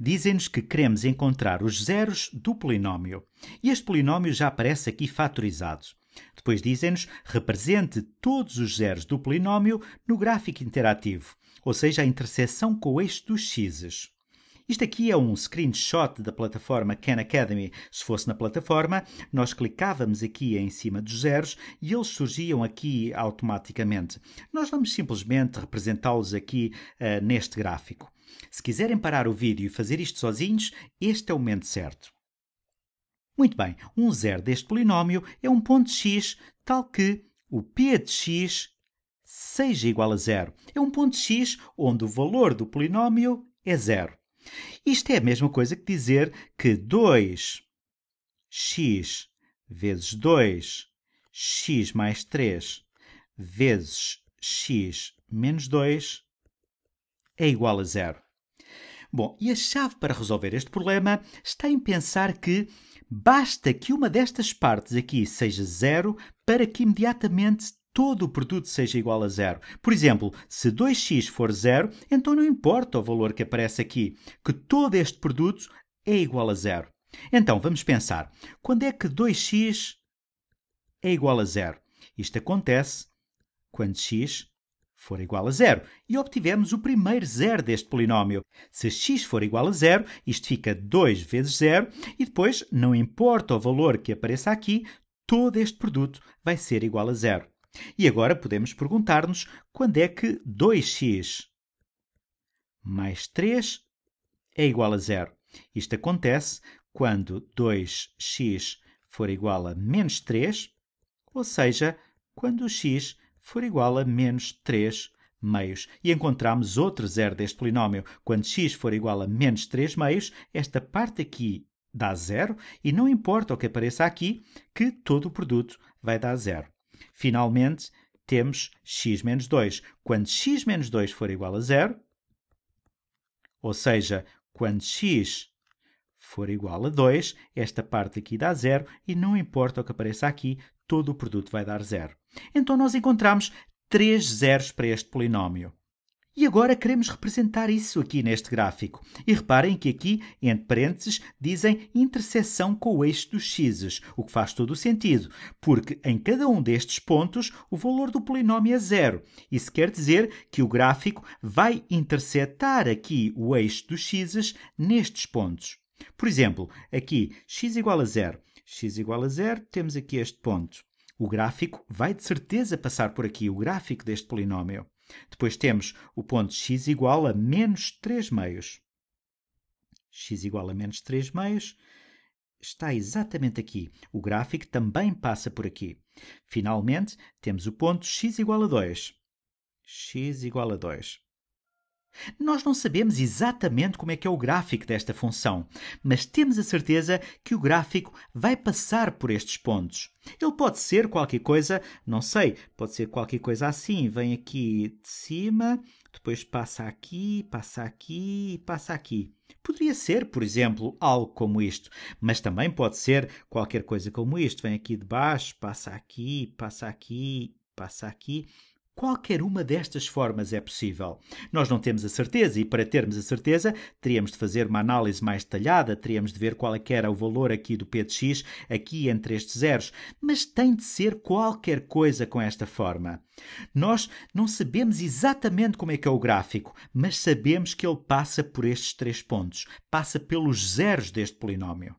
dizem-nos que queremos encontrar os zeros do polinómio. E este polinómio já aparece aqui fatorizado. Depois dizem-nos represente todos os zeros do polinómio no gráfico interativo, ou seja, a interseção com o eixo dos x's. Isto aqui é um screenshot da plataforma Khan Academy. Se fosse na plataforma, nós clicávamos aqui em cima dos zeros e eles surgiam aqui automaticamente. Nós vamos simplesmente representá-los aqui uh, neste gráfico. Se quiserem parar o vídeo e fazer isto sozinhos, este é o momento certo. Muito bem, um zero deste polinómio é um ponto x, tal que o p de x seja igual a zero. É um ponto x onde o valor do polinómio é zero. Isto é a mesma coisa que dizer que 2x vezes 2, x mais 3 vezes x menos 2 é igual a zero. Bom, e a chave para resolver este problema está em pensar que basta que uma destas partes aqui seja zero para que imediatamente todo o produto seja igual a zero. Por exemplo, se 2x for zero, então não importa o valor que aparece aqui, que todo este produto é igual a zero. Então, vamos pensar, quando é que 2x é igual a zero? Isto acontece quando x for igual a zero e obtivemos o primeiro zero deste polinómio. Se x for igual a zero, isto fica 2 vezes zero e depois, não importa o valor que apareça aqui, todo este produto vai ser igual a zero. E agora podemos perguntar-nos quando é que 2x mais 3 é igual a zero. Isto acontece quando 2x for igual a menos 3, ou seja, quando x for igual a menos 3 meios. E encontramos outro zero deste polinómio. Quando x for igual a menos 3 meios, esta parte aqui dá zero e não importa o que apareça aqui, que todo o produto vai dar zero. Finalmente, temos x menos 2. Quando x menos 2 for igual a zero, ou seja, quando x for igual a 2, esta parte aqui dá zero e não importa o que apareça aqui, todo o produto vai dar zero. Então nós encontramos três zeros para este polinómio. E agora queremos representar isso aqui neste gráfico. E reparem que aqui, entre parênteses, dizem interseção com o eixo dos x's, o que faz todo o sentido, porque em cada um destes pontos o valor do polinômio é zero. Isso quer dizer que o gráfico vai interceptar aqui o eixo dos x's nestes pontos. Por exemplo, aqui x igual a zero. x igual a zero, temos aqui este ponto. O gráfico vai de certeza passar por aqui, o gráfico deste polinómio. Depois temos o ponto x igual a menos 3 meios. x igual a menos 3 meios está exatamente aqui. O gráfico também passa por aqui. Finalmente, temos o ponto x igual a 2. x igual a 2. Nós não sabemos exatamente como é que é o gráfico desta função, mas temos a certeza que o gráfico vai passar por estes pontos. Ele pode ser qualquer coisa, não sei, pode ser qualquer coisa assim, vem aqui de cima, depois passa aqui, passa aqui e passa aqui. Poderia ser, por exemplo, algo como isto, mas também pode ser qualquer coisa como isto, vem aqui de baixo, passa aqui, passa aqui, passa aqui Qualquer uma destas formas é possível. Nós não temos a certeza, e para termos a certeza, teríamos de fazer uma análise mais detalhada, teríamos de ver qual é que era o valor aqui do P de X, aqui entre estes zeros, mas tem de ser qualquer coisa com esta forma. Nós não sabemos exatamente como é que é o gráfico, mas sabemos que ele passa por estes três pontos, passa pelos zeros deste polinómio.